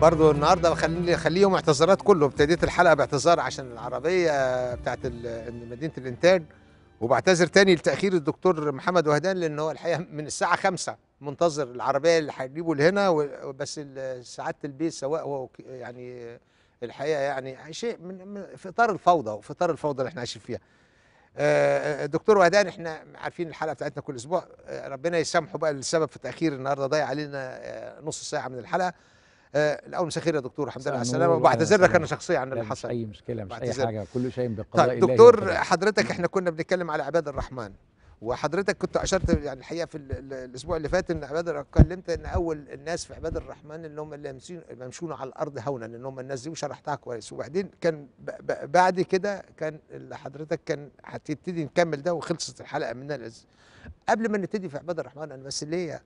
برضه النهارده خلي خليهم اعتذارات كله ابتديت الحلقه باعتذار عشان العربيه بتاعت مدينه الانتاج وبعتذر تاني لتاخير الدكتور محمد وهدان لان هو الحقيقه من الساعه 5 منتظر العربيه اللي هتجيبه لهنا بس سعاده البيت سواء هو يعني الحقيقه يعني شيء من في اطار الفوضى وفي اطار الفوضى اللي احنا عايشين فيها آه، دكتور وهدان احنا عارفين الحلقه بتاعتنا كل اسبوع آه، ربنا يسامحه بقى السبب في تاخير النهارده ضيع علينا آه، نص ساعه من الحلقه آه، الاول مساء الخير يا دكتور الحمد لله على السلامه وبعتذر لك انا شخصيا عن اللي حصل اي مشكله مش اي حاجه كل شيء بقضاء طيب الله دكتور حضرتك احنا كنا بنتكلم على عباد الرحمن وحضرتك كنت اشرت يعني الحقيقه في الاسبوع اللي فات ان عباد كلمت ان اول الناس في عباد الرحمن اللي هم اللي يمشون على الارض هونا ان هم الناس دي وشرحتها كويس وبعدين كان بعد كده كان حضرتك كان هتبتدي نكمل ده وخلصت الحلقه من قبل ما نبتدي في عباد الرحمن انا بس ليه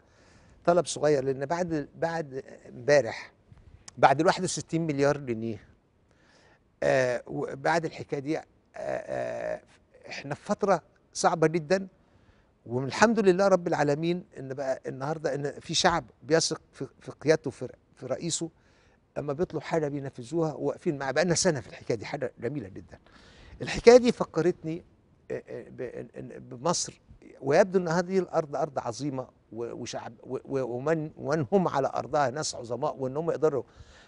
طلب صغير لان بعد بعد امبارح بعد ال 61 مليار جنيه آه، وبعد الحكايه دي آه، آه، احنا في فتره صعبه جدا والحمد لله رب العالمين ان بقى النهارده ان في شعب بيثق في, قيادته في, في رئيسه اما بيطلب حاجه بينفذوها واقفين معاه بقى لنا سنه في الحكايه دي حاجه جميله جدا الحكايه دي فكرتني بمصر ويبدو ان هذه الارض ارض عظيمه وشعب ومن ومن هم على ارضها ناس عظماء وان هم يقدروا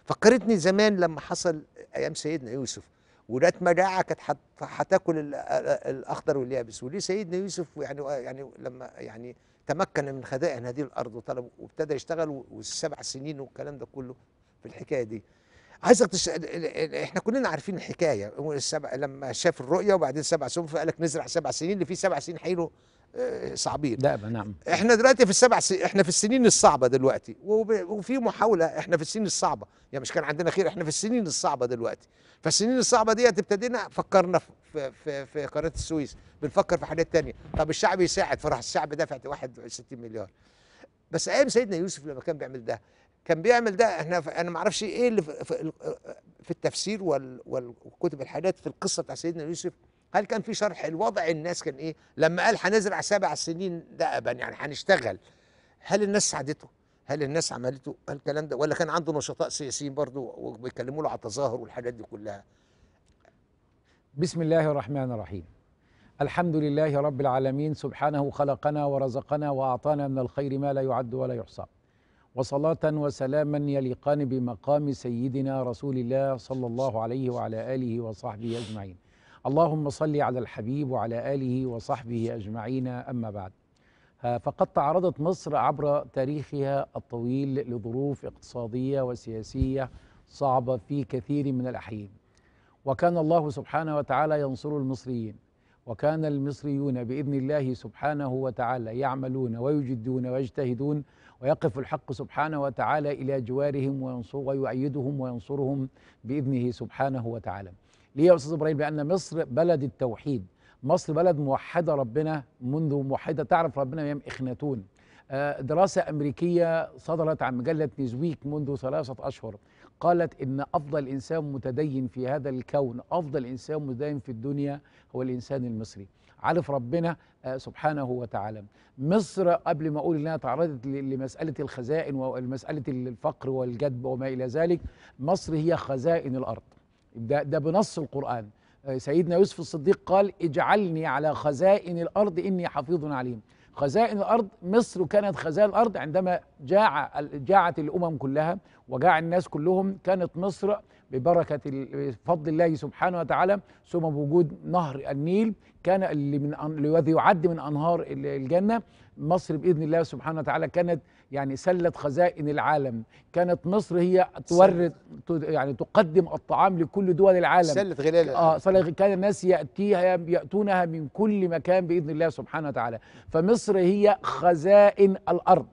فكرتني زمان لما حصل ايام سيدنا يوسف ولاد مجاعه كانت هتاكل الاخضر واليابس وليه سيدنا يوسف يعني يعني لما يعني تمكن من خدائن هذه الارض وطلب وابتدى يشتغل والسبع سنين والكلام ده كله في الحكايه دي عايزك تش... احنا كلنا عارفين الحكايه السبع... لما شاف الرؤيه وبعدين سبع سنين فقال لك نزرع سبع سنين اللي فيه سبع سنين حيله صعبين لا نعم احنا دلوقتي في السبع سي... احنا في السنين الصعبه دلوقتي وب... وفي محاوله احنا في السنين الصعبه يعني مش كان عندنا خير احنا في السنين الصعبه دلوقتي فالسنين الصعبه ديت ابتدينا فكرنا في في في قناه السويس بنفكر في حاجات تانية طب الشعب يساعد فراح الشعب دفع 61 مليار بس ايام سيدنا يوسف لما كان بيعمل ده كان بيعمل ده احنا ف... انا ما اعرفش ايه اللي في, في التفسير وال... والكتب الحاجات في القصه بتاع سيدنا يوسف هل كان في شرح الوضع الناس كان ايه لما قال هنزرع سبع سنين دأبا يعني هنشتغل هل الناس ساعدته هل الناس عملته هل الكلام ده ولا كان عنده نشطاء سياسيين برضه وبيكلموا له على التظاهر والحاجات دي كلها بسم الله الرحمن الرحيم الحمد لله رب العالمين سبحانه خلقنا ورزقنا واعطانا من الخير ما لا يعد ولا يحصى وصلاة وسلاما يليقان بمقام سيدنا رسول الله صلى الله عليه وعلى آله وصحبه أجمعين اللهم صل على الحبيب وعلى آله وصحبه أجمعين أما بعد فقد تعرضت مصر عبر تاريخها الطويل لظروف اقتصادية وسياسية صعبة في كثير من الأحيان وكان الله سبحانه وتعالى ينصر المصريين وكان المصريون بإذن الله سبحانه وتعالى يعملون ويجدون ويجتهدون ويقف الحق سبحانه وتعالى إلى جوارهم وينصر ويؤيدهم وينصرهم بإذنه سبحانه وتعالى ليه يا استاذ ابراهيم بان مصر بلد التوحيد مصر بلد موحده ربنا منذ موحده تعرف ربنا ايام اخناتون آه، دراسة أمريكية صدرت عن مجلة نيزويك منذ ثلاثة أشهر قالت إن أفضل إنسان متدين في هذا الكون أفضل إنسان متدين في الدنيا هو الإنسان المصري عارف ربنا آه، سبحانه وتعالى مصر قبل ما أقول إنها تعرضت لمسألة الخزائن ومسألة الفقر والجدب وما إلى ذلك مصر هي خزائن الأرض ده ده بنص القرآن آه، سيدنا يوسف الصديق قال اجعلني على خزائن الأرض إني حفيظ عليم خزائن الأرض مصر كانت خزائن الأرض عندما جاع جاعت الأمم كلها وجاع الناس كلهم كانت مصر ببركة فضل الله سبحانه وتعالى ثم بوجود نهر النيل كان اللي من الذي يعد من أنهار الجنة مصر بإذن الله سبحانه وتعالى كانت يعني سلة خزائن العالم كانت مصر هي تورد يعني تقدم الطعام لكل دول العالم سلة غلال اه كان الناس يأتيها يأتونها من كل مكان بإذن الله سبحانه وتعالى فمصر هي خزائن الأرض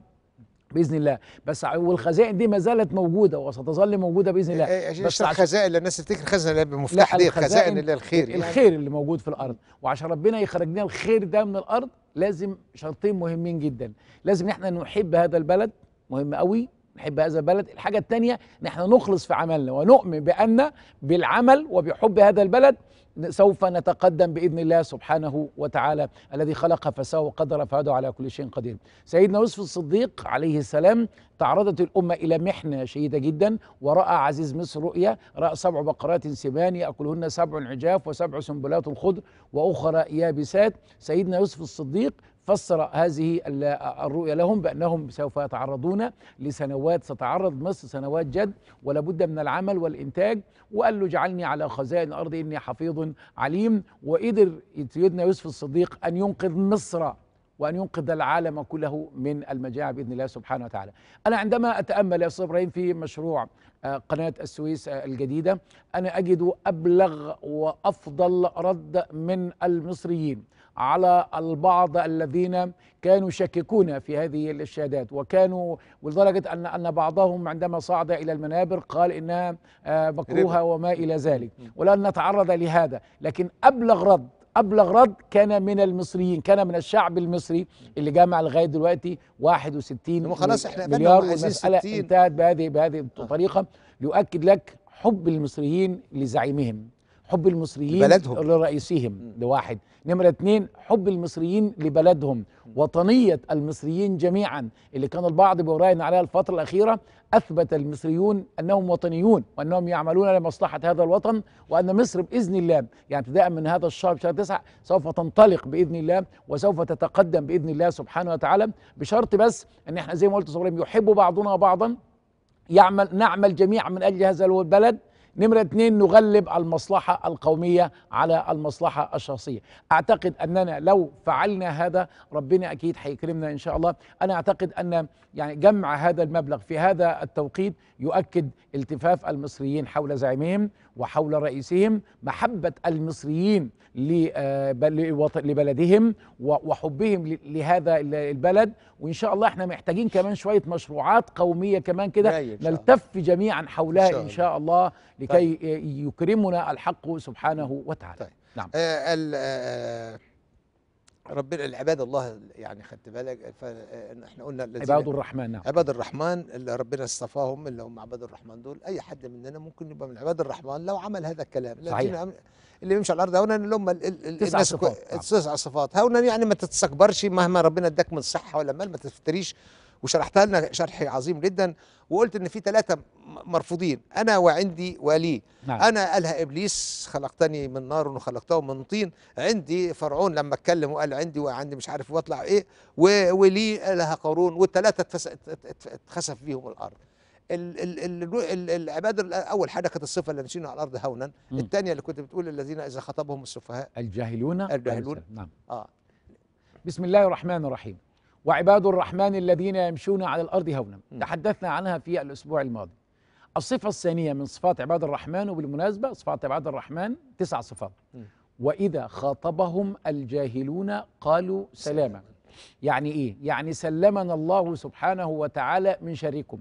باذن الله بس والخزائن دي ما زالت موجوده وستظل موجوده باذن الله إيه، إيه، بس الخزائن اللي الناس تفتكر خزنه بمفتاح دي الخزائن اللي الخير يعني. الخير اللي موجود في الارض وعشان ربنا يخرجنا الخير ده من الارض لازم شرطين مهمين جدا لازم احنا نحب هذا البلد مهم قوي نحب هذا البلد الحاجه الثانيه ان احنا نخلص في عملنا ونؤمن بان بالعمل وبحب هذا البلد سوف نتقدم باذن الله سبحانه وتعالى الذي خلق فسوى وقدر فهدى على كل شيء قدير. سيدنا يوسف الصديق عليه السلام تعرضت الامه الى محنه شديده جدا وراى عزيز مصر رؤيا راى سبع بقرات سمان ياكلهن سبع عجاف وسبع سنبلات خضر واخرى يابسات سيدنا يوسف الصديق فسر هذه الرؤية لهم بأنهم سوف يتعرضون لسنوات ستعرض مصر سنوات جد ولا بد من العمل والإنتاج وقال له اجعلني على خزائن الأرض إني حفيظ عليم وقدر سيدنا يوسف الصديق أن ينقذ مصر وأن ينقذ العالم كله من المجاعة بإذن الله سبحانه وتعالى أنا عندما أتأمل يا أستاذ إبراهيم في مشروع آه، قناة السويس آه، الجديدة أنا أجد أبلغ وأفضل رد من المصريين على البعض الذين كانوا يشككون في هذه الشهادات وكانوا ولدرجة أن أن بعضهم عندما صعد إلى المنابر قال إنها آه، مكروهة وما إلى ذلك ولن نتعرض لهذا لكن أبلغ رد أبلغ رد كان من المصريين كان من الشعب المصري اللي جمع لغاية دلوقتي 61 خلاص احنا مليار والمسألة انتهت بهذه بهذه الطريقة آه. ليؤكد لك حب المصريين لزعيمهم حب المصريين لبلدهم. لرئيسهم لواحد نمرة اتنين حب المصريين لبلدهم وطنية المصريين جميعا اللي كان البعض بيراهن عليها الفترة الأخيرة أثبت المصريون أنهم وطنيون وأنهم يعملون لمصلحة هذا الوطن وأن مصر بإذن الله يعني ابتداء من هذا الشهر شهر تسعة سوف تنطلق بإذن الله وسوف تتقدم بإذن الله سبحانه وتعالى بشرط بس أن احنا زي ما قلت صبرين يحب بعضنا بعضا يعمل نعمل جميعا من أجل هذا البلد نمرة اثنين نغلب المصلحة القومية على المصلحة الشخصية أعتقد أننا لو فعلنا هذا ربنا أكيد هيكرمنا إن شاء الله أنا أعتقد أن يعني جمع هذا المبلغ في هذا التوقيت يؤكد التفاف المصريين حول زعيمهم وحول رئيسهم محبة المصريين آه، لبلدهم وحبهم لهذا البلد وإن شاء الله احنا محتاجين كمان شوية مشروعات قومية كمان كده نلتف جميعا حولها إن شاء الله, إن شاء الله لكي طيب. يكرمنا الحق سبحانه وتعالى طيب. نعم آه، ربنا العباد الله يعني خدت بالك فاحنا قلنا عباد الرحمن نعم. عباد الرحمن اللي ربنا اصطفاهم اللي هم عباد الرحمن دول اي حد مننا ممكن يبقى من عباد الرحمن لو عمل هذا الكلام صحيح اللي بيمشي على الارض هونا اللي هم الناس صفات نعم. تسع صفات هونا يعني ما تتستكبرش مهما ربنا اداك من صحه ولا مال ما تفتريش وشرحتها لنا شرح عظيم جدا وقلت ان في ثلاثه مرفوضين انا وعندي ولي نعم. انا قالها ابليس خلقتني من نار وخلقته من طين عندي فرعون لما اتكلم وقال عندي وعندي مش عارف واطلع ايه ولي لها قارون والثلاثه اتخسف فيهم الارض العباد أول حاجة كانت الصفة اللي نشينا على الأرض هونا الثانية اللي كنت بتقول الذين إذا خطبهم السفهاء الجاهلون الجاهلون نعم آه بسم الله الرحمن الرحيم وعباد الرحمن الذين يمشون على الارض هونا تحدثنا عنها في الاسبوع الماضي الصفه الثانيه من صفات عباد الرحمن وبالمناسبه صفات عباد الرحمن تسع صفات واذا خاطبهم الجاهلون قالوا سلاما يعني ايه يعني سلمنا الله سبحانه وتعالى من شركم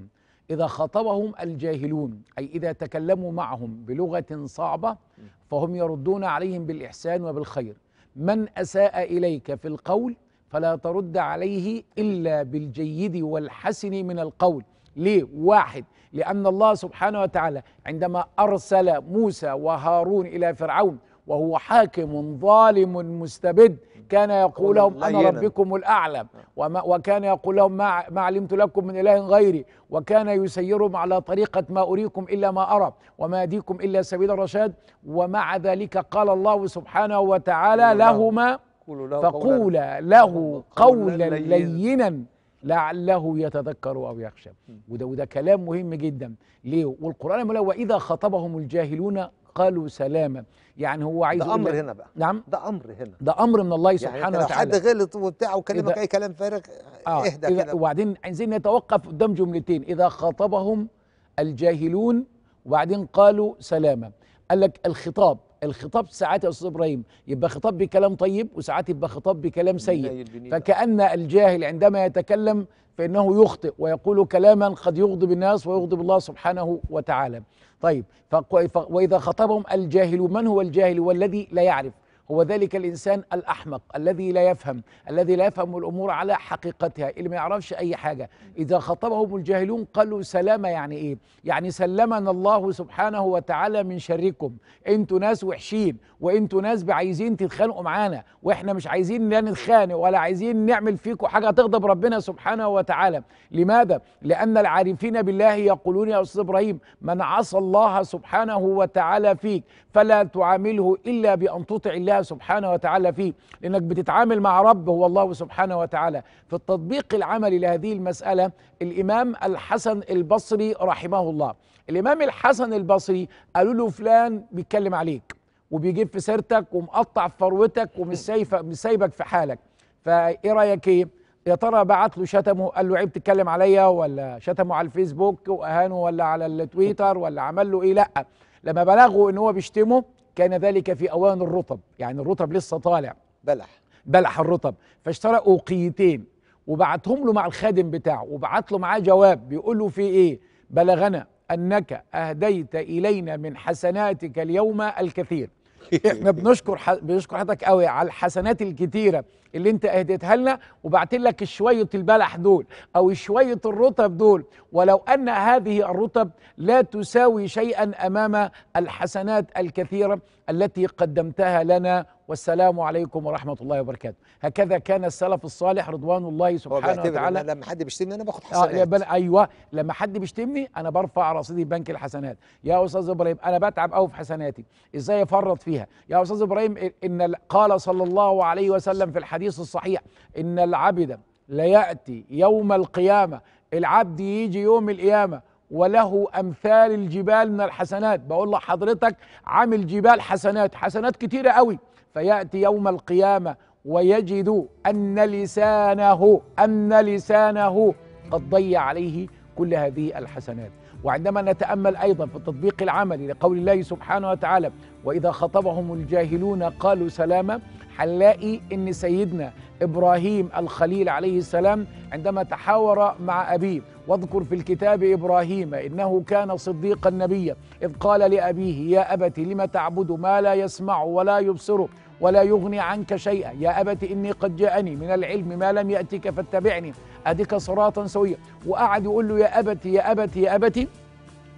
إذا خاطبهم الجاهلون أي إذا تكلموا معهم بلغة صعبة فهم يردون عليهم بالإحسان وبالخير من أساء إليك في القول فلا ترد عليه الا بالجيد والحسن من القول ليه واحد لان الله سبحانه وتعالى عندما ارسل موسى وهارون الى فرعون وهو حاكم ظالم مستبد كان يقول لهم انا ربكم الاعلم وما وكان يقول لهم ما, ما علمت لكم من اله غيري وكان يسيرهم على طريقه ما اريكم الا ما ارى وما اديكم الا سبيل الرشاد ومع ذلك قال الله سبحانه وتعالى لهما فقولا له قولا لينا لعله يتذكر او يخشى وده وده كلام مهم جدا ليه والقران لما واذا خطبهم الجاهلون قالوا سلاما يعني هو عايز ده امر هنا بقى نعم ده امر هنا ده امر من الله يعني سبحانه يعني وتعالى حد غلط وبتاع وكلمك اي كلام فارغ آه اهدى كده وبعدين عايزين نتوقف قدام جملتين اذا خاطبهم الجاهلون وبعدين قالوا سلاما قال لك الخطاب الخطاب ساعات يا استاذ ابراهيم يبقى خطاب بكلام طيب وساعات يبقى خطاب بكلام سيء فكأن الجاهل عندما يتكلم فإنه يخطئ ويقول كلاما قد يغضب الناس ويغضب الله سبحانه وتعالى طيب وإذا خطبهم الجاهل من هو الجاهل والذي لا يعرف هو ذلك الإنسان الأحمق الذي لا يفهم الذي لا يفهم الأمور على حقيقتها اللي ما يعرفش أي حاجة إذا خطبهم الجاهلون قالوا سلامة يعني إيه يعني سلمنا الله سبحانه وتعالى من شركم أنتوا ناس وحشين وانتوا ناس عايزين تتخانقوا معانا واحنا مش عايزين لا نتخانق ولا عايزين نعمل فيكم حاجه تغضب ربنا سبحانه وتعالى لماذا لان العارفين بالله يقولون يا استاذ ابراهيم من عصى الله سبحانه وتعالى فيك فلا تعامله الا بان تطع الله سبحانه وتعالى فيه لانك بتتعامل مع رب هو الله سبحانه وتعالى في التطبيق العملي لهذه المساله الامام الحسن البصري رحمه الله الامام الحسن البصري قالوا له فلان بيتكلم عليك وبيجيب في سيرتك ومقطع في فروتك ومش سايبك سايبك في حالك فايه رايك ايه يا ترى بعت له شتمه قال له عيب تتكلم عليا ولا شتمه على الفيسبوك واهانه ولا على التويتر ولا عمل له ايه لا لما بلغه ان هو بيشتمه كان ذلك في اوان الرطب يعني الرطب لسه طالع بلح بلح الرطب فاشترى اوقيتين وبعتهم له مع الخادم بتاعه وبعت له معاه جواب بيقول له في ايه بلغنا انك اهديت الينا من حسناتك اليوم الكثير احنا بنشكر ح... بنشكر حضرتك قوي على الحسنات الكتيره اللي انت اهديتها لنا وبعت لك شويه البلح دول او شويه الرطب دول ولو ان هذه الرطب لا تساوي شيئا امام الحسنات الكثيره التي قدمتها لنا والسلام عليكم ورحمه الله وبركاته هكذا كان السلف الصالح رضوان الله سبحانه وتعالى لما حد بيشتمني انا باخد آه، حسنات آه ايوه لما حد بيشتمني انا برفع رصيدي بنك الحسنات يا استاذ ابراهيم انا بتعب قوي في حسناتي ازاي افرط فيها يا استاذ ابراهيم ان قال صلى الله عليه وسلم في الحديث الصحيح ان العبد لياتي يوم القيامه العبد يجي يوم القيامه وله امثال الجبال من الحسنات بقول لحضرتك عامل جبال حسنات حسنات كتيره قوي فياتي يوم القيامه ويجد ان لسانه ان لسانه قد ضيع عليه كل هذه الحسنات وعندما نتامل ايضا في التطبيق العملي لقول الله سبحانه وتعالى واذا خطبهم الجاهلون قالوا سلاما هنلاقي ان سيدنا ابراهيم الخليل عليه السلام عندما تحاور مع ابيه واذكر في الكتاب ابراهيم انه كان صديقا نبيا اذ قال لابيه يا ابت لم تعبد ما لا يسمع ولا يبصر ولا يغني عنك شيئا يا أبت إني قد جاءني من العلم ما لم يأتك فاتبعني أدك صراطا سويا وقعد يقول له يا أبت يا أبت يا أبت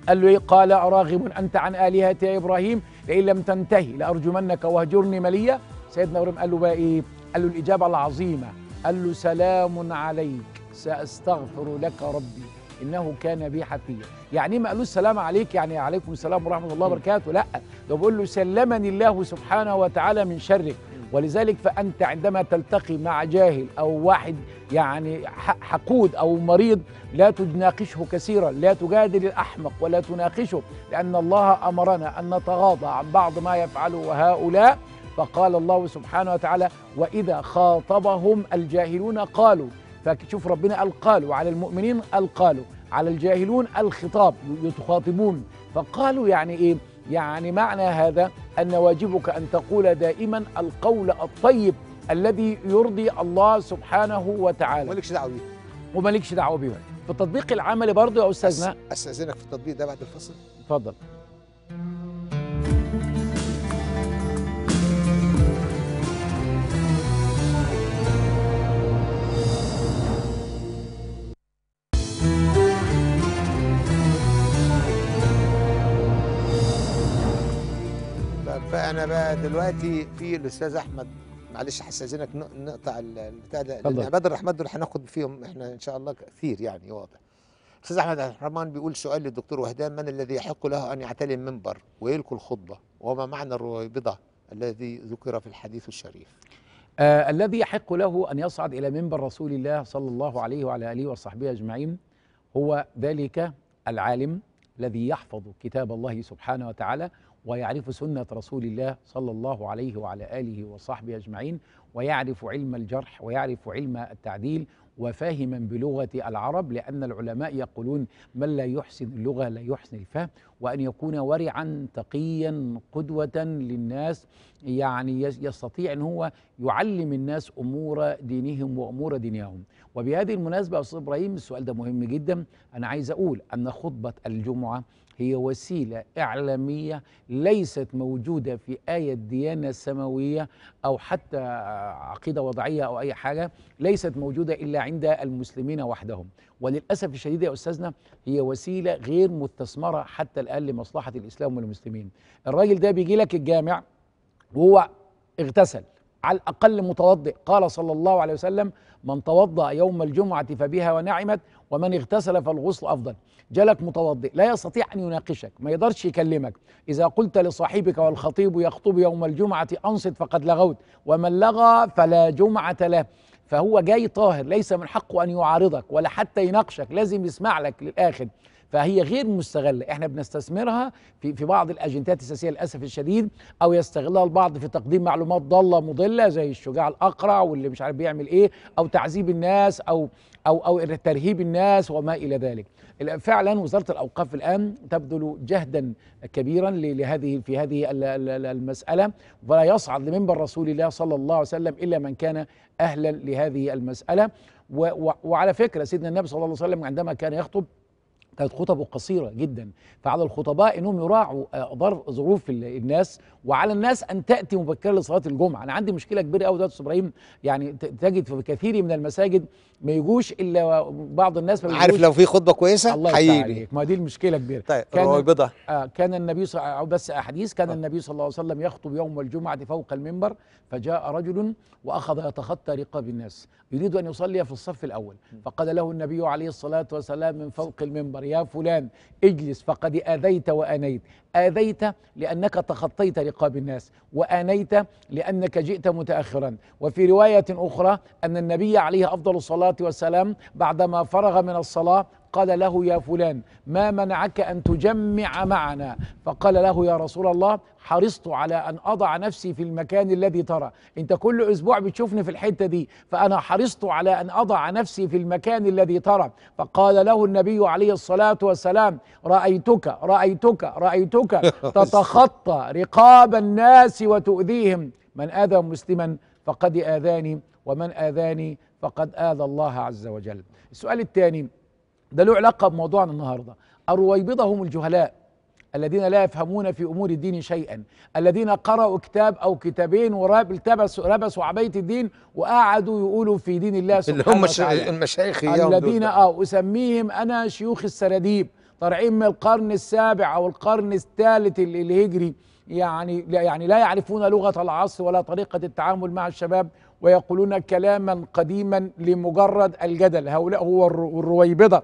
قال له قال أراغب أنت عن آلهتي يا إبراهيم لئن لم تنتهي لأرجمنك واهجرني مليا سيدنا إبراهيم قال له بقى إيه قال له الإجابة العظيمة قال له سلام عليك سأستغفر لك ربي إنه كان بي حفيا يعني ما قالوش سلام عليك يعني عليكم السلام ورحمة الله وبركاته لا ده بيقول له سلمني الله سبحانه وتعالى من شرك ولذلك فأنت عندما تلتقي مع جاهل أو واحد يعني حقود أو مريض لا تناقشه كثيرا لا تجادل الأحمق ولا تناقشه لأن الله أمرنا أن نتغاضى عن بعض ما يفعله هؤلاء فقال الله سبحانه وتعالى وإذا خاطبهم الجاهلون قالوا فشوف ربنا قال قالوا على المؤمنين قالوا على الجاهلون الخطاب يتخاطبون فقالوا يعني إيه يعني معنى هذا أن واجبك أن تقول دائما القول الطيب الذي يرضي الله سبحانه وتعالى ومالكش دعوه بيه ومالكش دعوه بيه في التطبيق العملي برضه يا استاذنا استاذنك في التطبيق ده بعد الفصل اتفضل انا بقى دلوقتي في الاستاذ احمد معلش هستاذنك نقطع البتاع ده لان عباد الرحمن دول هناخد فيهم احنا ان شاء الله كثير يعني واضح استاذ احمد الرحمن بيقول سؤال للدكتور وهدان من الذي يحق له ان يعتلي المنبر ويلقي الخطبه وما معنى الرويبضه الذي ذكر في الحديث الشريف آه الذي يحق له ان يصعد الى منبر رسول الله صلى الله عليه وعلى اله وصحبه اجمعين هو ذلك العالم الذي يحفظ كتاب الله سبحانه وتعالى ويعرف سنة رسول الله صلى الله عليه وعلى آله وصحبه أجمعين ويعرف علم الجرح ويعرف علم التعديل وفاهما بلغة العرب لأن العلماء يقولون من لا يحسن اللغة لا يحسن الفهم وأن يكون ورعا تقيا قدوة للناس يعني يستطيع أن هو يعلم الناس أمور دينهم وأمور دنياهم وبهذه المناسبة أستاذ إبراهيم السؤال ده مهم جدا أنا عايز أقول أن خطبة الجمعة هي وسيلة إعلامية ليست موجودة في آية ديانة سماوية أو حتى عقيدة وضعية أو أي حاجة ليست موجودة إلا عند المسلمين وحدهم وللأسف الشديد يا أستاذنا هي وسيلة غير مستثمرة حتى الآن لمصلحة الإسلام والمسلمين الراجل ده بيجي لك الجامع وهو اغتسل على الأقل متوضئ قال صلى الله عليه وسلم من توضأ يوم الجمعة فبها ونعمت ومن اغتسل فالغسل أفضل جالك متوضئ لا يستطيع أن يناقشك ما يقدرش يكلمك إذا قلت لصاحبك والخطيب يخطب يوم الجمعة أنصت فقد لغوت ومن لغى فلا جمعة له فهو جاي طاهر ليس من حقه أن يعارضك ولا حتى يناقشك لازم يسمع لك للآخر فهي غير مستغله احنا بنستثمرها في في بعض الاجندات السياسيه للاسف الشديد او يستغلها البعض في تقديم معلومات ضاله مضله زي الشجاع الاقرع واللي مش عارف بيعمل ايه او تعذيب الناس او او او ترهيب الناس وما الى ذلك فعلا وزاره الاوقاف الان تبذل جهدا كبيرا لهذه في هذه المساله ولا يصعد لمنبر رسول الله صلى الله عليه وسلم الا من كان اهلا لهذه المساله وعلى فكره سيدنا النبي صلى الله عليه وسلم عندما كان يخطب كانت خطبه قصيرة جدا فعلى الخطباء أنهم يراعوا آه، ظروف الناس وعلى الناس أن تأتي مبكرة لصلاة الجمعة أنا عندي مشكلة كبيرة قوي دلوقتي إبراهيم يعني تجد في كثير من المساجد ما يجوش إلا بعض الناس ما عارف لو في خطبة كويسة الله عليك ما دي المشكلة كبيرة طيب كان بضع آه كان النبي صلى الله بس أحاديث كان آه. النبي صلى الله عليه وسلم يخطب يوم الجمعة فوق المنبر فجاء رجل وأخذ يتخطى رقاب الناس يريد أن يصلي في الصف الأول فقال له النبي عليه الصلاة والسلام من فوق المنبر الآخر يا فلان اجلس فقد آذيت وأنيت آذيت لأنك تخطيت رقاب الناس وآنيت لأنك جئت متأخرا وفي رواية أخرى أن النبي عليه أفضل الصلاة والسلام بعدما فرغ من الصلاة قال له يا فلان ما منعك أن تجمع معنا فقال له يا رسول الله حرصت على أن أضع نفسي في المكان الذي ترى أنت كل أسبوع بتشوفني في الحتة دي فأنا حرصت على أن أضع نفسي في المكان الذي ترى فقال له النبي عليه الصلاة والسلام رأيتك رأيتك رأيتك تتخطى رقاب الناس وتؤذيهم من آذى مسلما فقد آذاني ومن آذاني فقد آذى الله عز وجل السؤال الثاني ده له علاقه بموضوعنا النهارده الرويبضه هم الجهلاء الذين لا يفهمون في امور الدين شيئا الذين قرأوا كتاب او كتابين ورابسوا ربسوا عبايه الدين وقعدوا يقولوا في دين الله سبحانه اللي هم وتعالى المشايخ الذين اه اسميهم انا شيوخ السراديب طالعين من القرن السابع او القرن الثالث الهجري يعني يعني لا يعرفون لغه العصر ولا طريقه التعامل مع الشباب ويقولون كلاما قديما لمجرد الجدل هؤلاء هو الرويبضه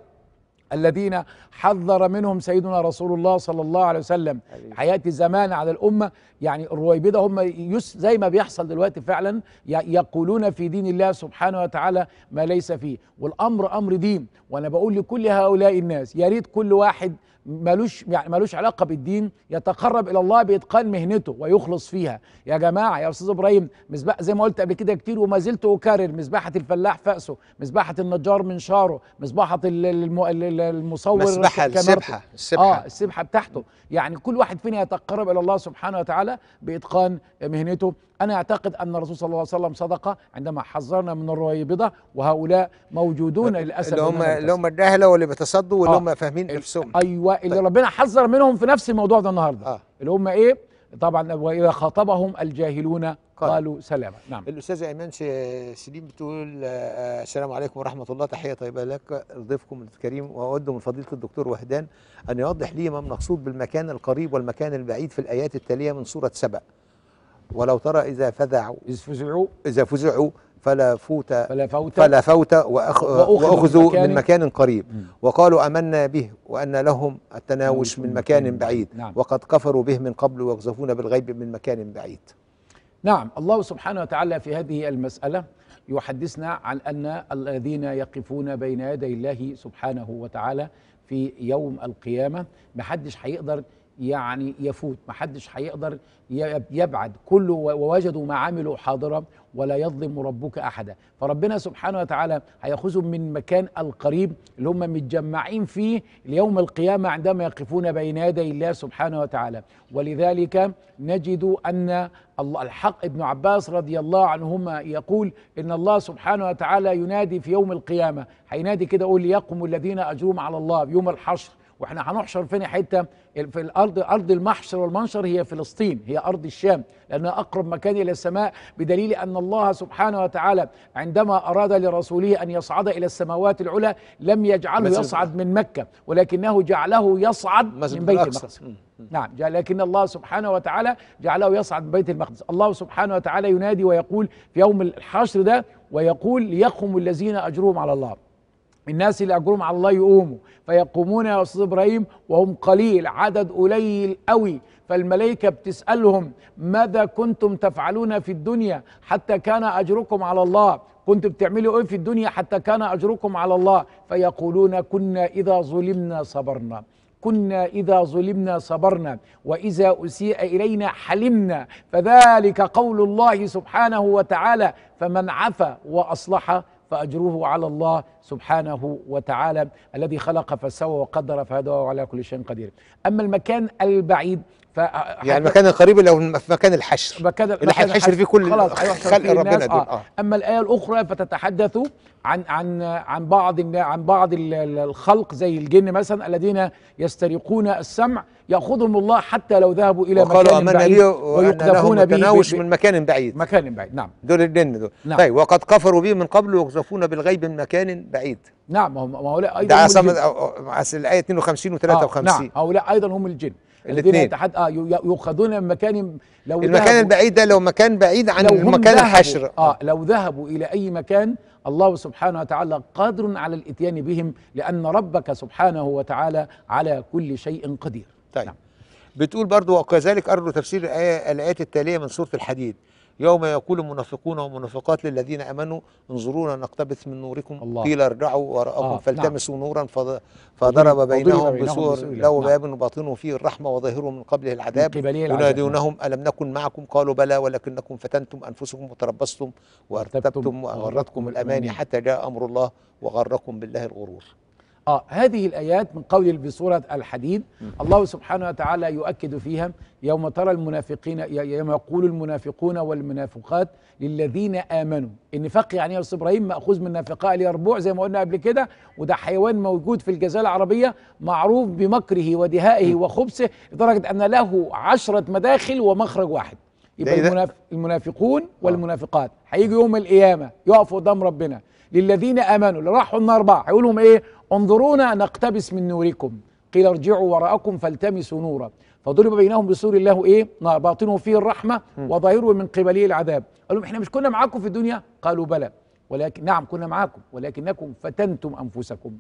الذين حذر منهم سيدنا رسول الله صلى الله عليه وسلم حياتي زمان على الامه يعني الرويبده هم يس زي ما بيحصل دلوقتي فعلا يقولون في دين الله سبحانه وتعالى ما ليس فيه والامر امر دين وانا بقول لكل هؤلاء الناس يا ريت كل واحد ملوش يعني ملوش علاقه بالدين يتقرب الى الله باتقان مهنته ويخلص فيها يا جماعه يا استاذ ابراهيم مسبح زي ما قلت قبل كده كتير وما زلت اكرر مسبحه الفلاح فاسه مسبحه النجار منشاره مسبحه المصور مسبحه السبحه السبحه اه السبحه بتاعته يعني كل واحد فينا يتقرب الى الله سبحانه وتعالى باتقان مهنته أنا أعتقد أن الرسول صلى الله عليه وسلم صدق عندما حذرنا من الرويبضة وهؤلاء موجودون للأسف اللي هم اللي هم الجهلة واللي بيتصدوا واللي آه هم فاهمين نفسهم أيوه اللي طيب. ربنا حذر منهم في نفس الموضوع ده النهارده آه اللي هم إيه طبعا وإذا خاطبهم الجاهلون قالوا سلاما نعم الأستاذ أيمن سليم بتقول آه، آه، السلام عليكم ورحمه الله تحيه طيبه لك لضيفكم الكريم واود من فضيله الدكتور وهدان ان يوضح لي ما المقصود بالمكان القريب والمكان البعيد في الايات التاليه من سوره سبأ ولو ترى إذا فزعوا إذ فزعوا إذا فزعوا فلا فوت فلا فوت فلا فوت وأخ وأخذوا من, من مكان قريب م. وقالوا آمنا به وأن لهم التناوش من مكان بعيد نعم. وقد كفروا به من قبل ويقذفون بالغيب من مكان بعيد نعم الله سبحانه وتعالى في هذه المسألة يحدثنا عن أن الذين يقفون بين يدي الله سبحانه وتعالى في يوم القيامة محدش هيقدر يعني يفوت محدش هيقدر يبعد كله ووجدوا ما عملوا حاضرة ولا يظلم ربك أحدا فربنا سبحانه وتعالى هيأخذهم من مكان القريب اللي هم متجمعين فيه ليوم القيامة عندما يقفون بين يدي الله سبحانه وتعالى ولذلك نجد أن الحق ابن عباس رضي الله عنهما يقول إن الله سبحانه وتعالى ينادي في يوم القيامة هينادي كده يقول ليقم الذين أجرهم على الله يوم الحشر واحنا هنحشر فين حته في الارض ارض المحشر والمنشر هي فلسطين هي ارض الشام لانها اقرب مكان الى السماء بدليل ان الله سبحانه وتعالى عندما اراد لرسوله ان يصعد الى السماوات العلى لم يجعله يصعد من مكه ولكنه جعله يصعد من بيت المقدس نعم لكن الله سبحانه وتعالى جعله يصعد من بيت المقدس الله سبحانه وتعالى ينادي ويقول في يوم الحشر ده ويقول ليقوم الذين اجرهم على الله الناس اللي اجرهم على الله يقوموا فيقومون يا استاذ ابراهيم وهم قليل عدد قليل قوي فالملائكه بتسالهم ماذا كنتم تفعلون في الدنيا حتى كان اجركم على الله كنت بتعملوا ايه في الدنيا حتى كان اجركم على الله فيقولون كنا اذا ظلمنا صبرنا كنا اذا ظلمنا صبرنا واذا اسيء الينا حلمنا فذلك قول الله سبحانه وتعالى فمن عفا واصلح فأجروه على الله سبحانه وتعالى الذي خلق فسوى وقدر فهدى وعلى كل شيء قدير أما المكان البعيد يعني المكان القريب اللي هو في مكان الحشر مكان اللي الحشر فيه كل خلق ربنا دول آه. آه. اما الايه الاخرى فتتحدث عن عن عن بعض عن بعض الخلق زي الجن مثلا الذين يسترقون السمع ياخذهم الله حتى لو ذهبوا الى مكان بعيد ويقذفون به متناوش من مكان بعيد مكان بعيد نعم دول الجن دول نعم. طيب وقد كفروا به من قبل ويقذفون بالغيب من مكان بعيد نعم ما هؤلاء ايضا ده الايه 52 و53 آه نعم هؤلاء ايضا هم الجن الاثنين اه يؤخذون من مكان لو المكان البعيد ده لو مكان بعيد عن مكان الحشر اه لو ذهبوا الى اي مكان الله سبحانه وتعالى قادر على الاتيان بهم لان ربك سبحانه وتعالى على كل شيء قدير طيب نعم. بتقول برضو وكذلك ارجو تفسير الايات التاليه من سوره الحديد يوم يقول المنافقون والمنافقات للذين امنوا انظرونا نقتبس من نوركم الله. قيل ارجعوا وراءكم آه. فالتمسوا نعم. نورا فضرب بينهم بسور له نعم. باب باطنه فيه الرحمه وظاهره من قبله العذاب ينادونهم نعم. الم نكن معكم قالوا بلى ولكنكم فتنتم انفسكم وتربصتم وارتبتم وغرتكم الاماني حتى جاء امر الله وغركم بالله الغرور آه هذه الآيات من قول في سورة الحديد الله سبحانه وتعالى يؤكد فيها يوم ترى المنافقين يوم يقول المنافقون والمنافقات للذين آمنوا النفاق يعني يا أستاذ إبراهيم مأخوذ من نفقاء اليربوع زي ما قلنا قبل كده وده حيوان موجود في الجزيرة العربية معروف بمكره ودهائه وخبثه لدرجة أن له عشرة مداخل ومخرج واحد يبقى المنافقون آه. والمنافقات هيجي يوم القيامة يقفوا قدام ربنا للذين امنوا اللي راحوا النار بقى هيقول لهم ايه انظرونا نقتبس من نوركم قيل ارجعوا وراءكم فالتمسوا نورا فضرب بينهم بسور الله ايه نار باطنه فيه الرحمه وظاهره من قبله العذاب قال لهم احنا مش كنا معاكم في الدنيا قالوا بلى ولكن نعم كنا معاكم ولكنكم فتنتم انفسكم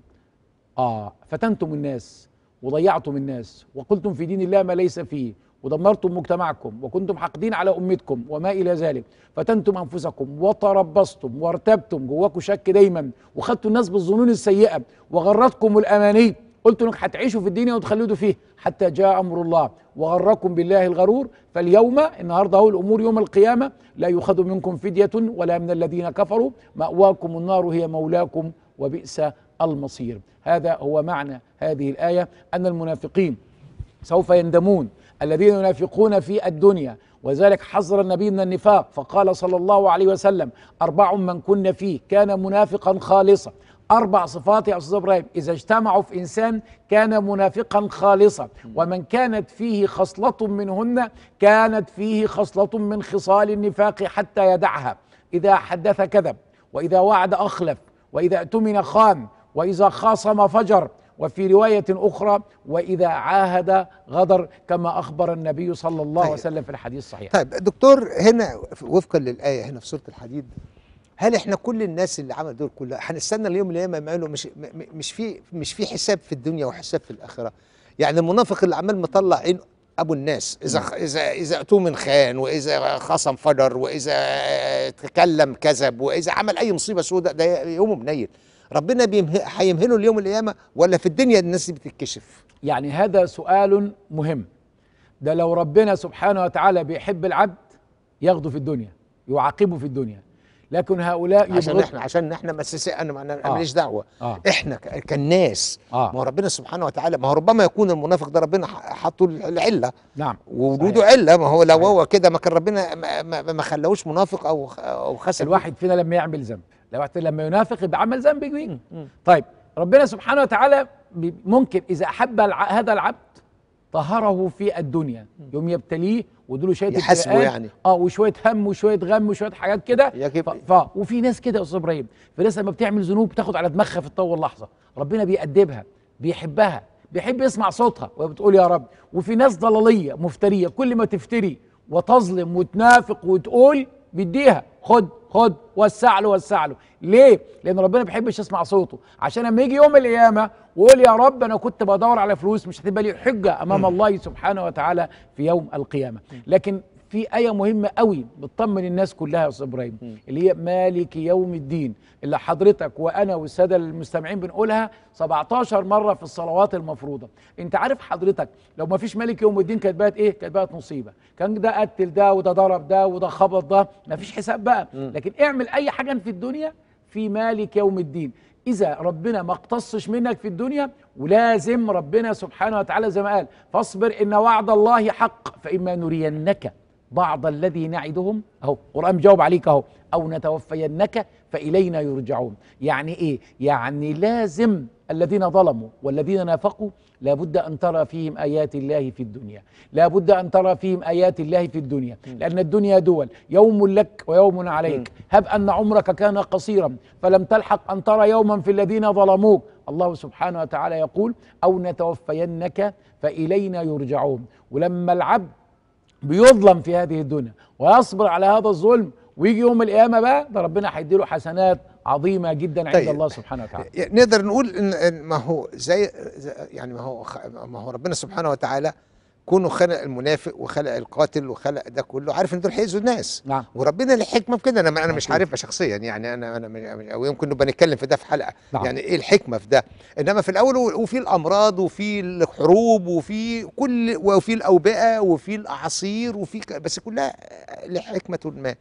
اه فتنتم الناس وضيعتم الناس وقلتم في دين الله ما ليس فيه ودمرتم مجتمعكم وكنتم حاقدين على أمتكم وما إلى ذلك فتنتم أنفسكم وتربصتم وارتبتم جواكم شك دايما وخدتوا الناس بالظنون السيئة وغرتكم الأماني قلتوا انك هتعيشوا في الدنيا وتخلدوا فيه حتى جاء امر الله وغركم بالله الغرور فاليوم النهارده اهو الامور يوم القيامه لا يؤخذ منكم فديه ولا من الذين كفروا ماواكم النار هي مولاكم وبئس المصير هذا هو معنى هذه الايه ان المنافقين سوف يندمون الذين ينافقون في الدنيا وذلك حذر النبي من النفاق فقال صلى الله عليه وسلم أربع من كن فيه كان منافقا خالصا أربع صفات يا أستاذ إبراهيم إذا اجتمعوا في إنسان كان منافقا خالصا ومن كانت فيه خصلة منهن كانت فيه خصلة من خصال النفاق حتى يدعها إذا حدث كذب وإذا وعد أخلف وإذا اؤتمن خان وإذا خاصم فجر وفي رواية أخرى وإذا عاهد غدر كما أخبر النبي صلى الله عليه طيب. وسلم في الحديث الصحيح طيب دكتور هنا وفقا للآية هنا في سورة الحديد هل احنا كل الناس اللي عملوا دول كلها هنستنى اليوم من الايام ما يقولوا مش مش في مش في حساب في الدنيا وحساب في الاخره يعني المنافق اللي عمال مطلع عين ابو الناس اذا نعم. اذا اذا من خان واذا خصم فجر واذا تكلم كذب واذا عمل اي مصيبه سوداء ده يومه منيل ربنا هيمهله ليوم القيامه ولا في الدنيا الناس بتتكشف يعني هذا سؤال مهم ده لو ربنا سبحانه وتعالى بيحب العبد ياخده في الدنيا يعاقبه في الدنيا لكن هؤلاء عشان احنا عشان احنا مؤسسين انا انا آه. ماليش دعوه آه. احنا كالناس آه. ما هو ربنا سبحانه وتعالى ما هو ربما يكون المنافق ده ربنا حطه العله نعم ووجوده عله ما هو لو هو كده ما كان ربنا ما, ما خلاهوش منافق او او خسر الواحد فينا لما يعمل ذنب لو لما ينافق يبقى عمل ذنب كبير طيب ربنا سبحانه وتعالى ممكن اذا احب هذا العبد طهره في الدنيا يوم يبتليه ودوله شويه يحاسبه يعني اه وشويه هم وشويه غم وشويه حاجات كده ف... ف... وفي ناس كده يا استاذ ابراهيم في ناس لما بتعمل ذنوب بتاخد على دماغها في الطو لحظه ربنا بيأدبها بيحبها بيحب يسمع صوتها وبتقول يا رب وفي ناس ضلاليه مفتريه كل ما تفتري وتظلم وتنافق وتقول بيديها خد خد وسع له وسع له ليه لان ربنا ما بيحبش يسمع صوته عشان لما يجي يوم القيامه ويقول يا رب انا كنت بدور على فلوس مش هتبقى لي حجه امام م. الله سبحانه وتعالى في يوم القيامه لكن في آية مهمة قوي بتطمن الناس كلها يا أستاذ إبراهيم اللي هي مالك يوم الدين اللي حضرتك وأنا والسادة المستمعين بنقولها 17 مرة في الصلوات المفروضة أنت عارف حضرتك لو ما فيش مالك يوم الدين كانت بقت إيه؟ كانت بقت مصيبة كان ده قتل ده وده ضرب ده وده خبط ده ما فيش حساب بقى لكن اعمل أي حاجة في الدنيا في مالك يوم الدين اذا ربنا ما اقتصش منك في الدنيا ولازم ربنا سبحانه وتعالى زي ما قال فاصبر ان وعد الله حق فاما نرينك بعض الذي نعدهم اهو القران بيجاوب عليك اهو او نتوفينك فالينا يرجعون يعني ايه يعني لازم الذين ظلموا والذين نافقوا لابد ان ترى فيهم ايات الله في الدنيا لابد ان ترى فيهم ايات الله في الدنيا لان الدنيا دول يوم لك ويوم عليك هب ان عمرك كان قصيرا فلم تلحق ان ترى يوما في الذين ظلموك الله سبحانه وتعالى يقول او نتوفينك فالينا يرجعون ولما العبد بيظلم في هذه الدنيا ويصبر على هذا الظلم ويجي يوم القيامه بقى ده ربنا هيديله حسنات عظيمه جدا عند طيب. الله سبحانه وتعالى نقدر نقول ان ما هو زي يعني ما هو ما هو ربنا سبحانه وتعالى كونه خلق المنافق وخلق القاتل وخلق ده كله عارف ان دول هيأذوا الناس نعم. وربنا له حكمه في كده انا انا مش عارفها شخصيا يعني انا انا او يمكن نبقى نتكلم في ده في حلقه نعم. يعني ايه الحكمه في ده انما في الاول وفي الامراض وفي الحروب وفي كل وفي الاوبئه وفي الاعاصير وفي ك... بس كلها لحكمه ما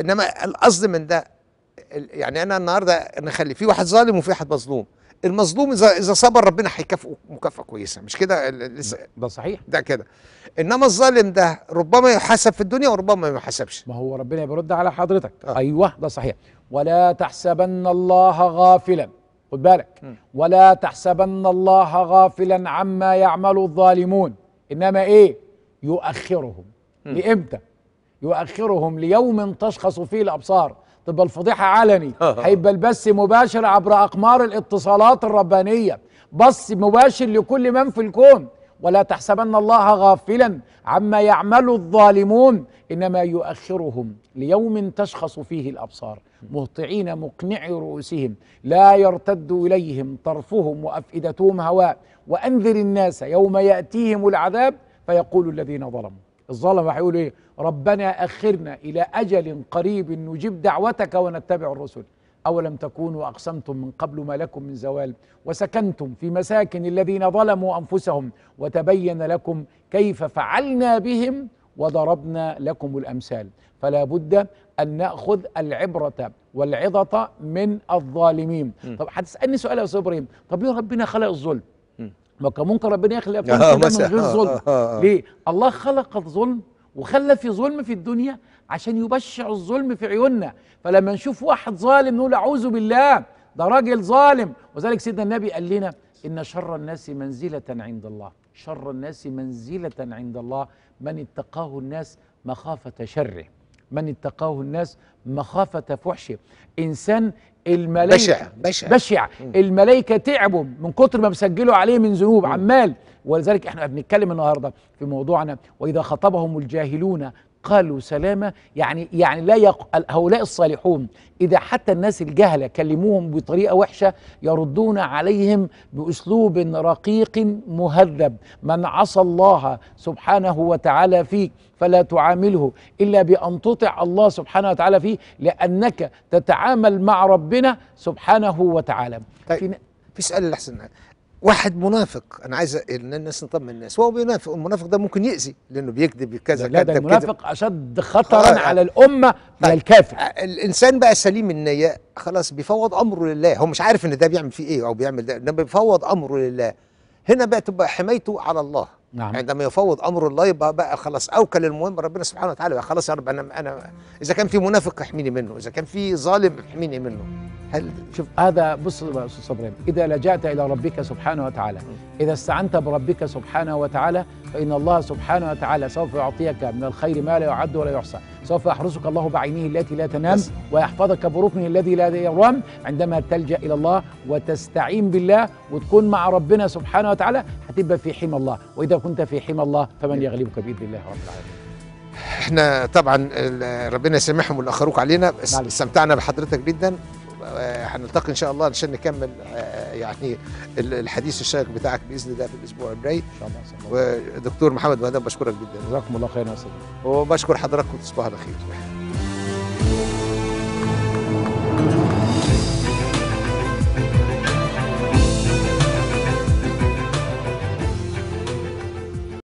انما القصد من ده يعني انا النهارده نخلي في واحد ظالم وفي واحد مظلوم المظلوم اذا اذا صبر ربنا هيكافئه مكافاه كويسه مش كده لسه ده صحيح ده كده انما الظالم ده ربما يحاسب في الدنيا وربما ما يحاسبش ما هو ربنا بيرد على حضرتك آه. ايوه ده صحيح ولا تحسبن الله غافلا خد بالك م. ولا تحسبن الله غافلا عما يعمل الظالمون انما ايه يؤخرهم لامتى يؤخرهم ليوم تشخص فيه الابصار تبقى الفضيحه علني آه، آه، آه. هيبقى البث مباشر عبر اقمار الاتصالات الربانيه بص مباشر لكل من في الكون ولا تحسبن الله غافلا عما يعمل الظالمون انما يؤخرهم ليوم تشخص فيه الابصار مهطعين مقنعي رؤوسهم لا يرتد اليهم طرفهم وافئدتهم هواء وانذر الناس يوم ياتيهم العذاب فيقول الذين ظلموا الظلمه هيقولوا ايه ربنا اخرنا الى اجل قريب نجيب دعوتك ونتبع الرسل اولم تكونوا اقسمتم من قبل ما لكم من زوال وسكنتم في مساكن الذين ظلموا انفسهم وتبين لكم كيف فعلنا بهم وضربنا لكم الامثال فلا بد ان ناخذ العبره والعظه من الظالمين م. طب هتسالني سؤال يا استاذ ابراهيم طب ليه ربنا خلق الظلم ما كان ممكن ربنا يخلق كل آه من غير آه، ظلم آه آه ليه الله خلق الظلم وخلى في ظلم في الدنيا عشان يبشع الظلم في عيوننا فلما نشوف واحد ظالم نقول اعوذ بالله ده راجل ظالم وذلك سيدنا النبي قال لنا ان شر الناس منزله عند الله شر الناس منزله عند الله من اتقاه الناس مخافه شره من اتقاه الناس مخافة فحشه إنسان الملائكة بشع بشع, بشع. الملائكة تعبوا من كتر ما بسجلوا عليه من ذنوب عمال ولذلك احنا بنتكلم النهارده في موضوعنا وإذا خطبهم الجاهلون قالوا سلامة يعني يعني لا يق... هؤلاء الصالحون إذا حتى الناس الجهلة كلموهم بطريقة وحشة يردون عليهم بأسلوب رقيق مهذب من عصى الله سبحانه وتعالى فيك فلا تعامله إلا بأن تطع الله سبحانه وتعالى فيه لأنك تتعامل مع ربنا سبحانه وتعالى طيب. في... في سؤال الأحسن واحد منافق انا عايز ان الناس نطمن الناس وهو بينافق المنافق ده ممكن يأذي لانه بيكذب كذا لا ده المنافق اشد خطرا آه, آه. على الامه من طيب، الكافر آه، الانسان بقى سليم النيه خلاص بيفوض امره لله هو مش عارف ان ده بيعمل فيه ايه او بيعمل ده انما بيفوض امره لله هنا بقى تبقى حمايته على الله نعم. عندما يفوض امر الله يبقى بقى خلاص اوكل المهم ربنا سبحانه وتعالى خلاص يا رب انا انا اذا كان في منافق احميني منه اذا كان في ظالم احميني منه هل شوف هذا بص استاذ صبرين اذا لجأت الى ربك سبحانه وتعالى اذا استعنت بربك سبحانه وتعالى فان الله سبحانه وتعالى سوف يعطيك من الخير ما لا يعد ولا يحصى سوف يحرسك الله بعينه التي لا تنام ويحفظك بركنه الذي لا يرام عندما تلجأ الى الله وتستعين بالله وتكون مع ربنا سبحانه وتعالى هتبقى في حمى الله واذا كنت في حمى الله فمن يغلبك باذن الله رب العالمين احنا طبعا ربنا يسامحهم والاخروك علينا استمتعنا بحضرتك جدا هنلتقي ان شاء الله عشان نكمل آه، آه، يعني الحديث الشيق بتاعك باذن الله في الاسبوع الجاي ان شاء الله ودكتور محمد مهدان بشكرك جدا جزاكم الله خير يا استاذ وبشكر حضراتكم تصبحوا على خير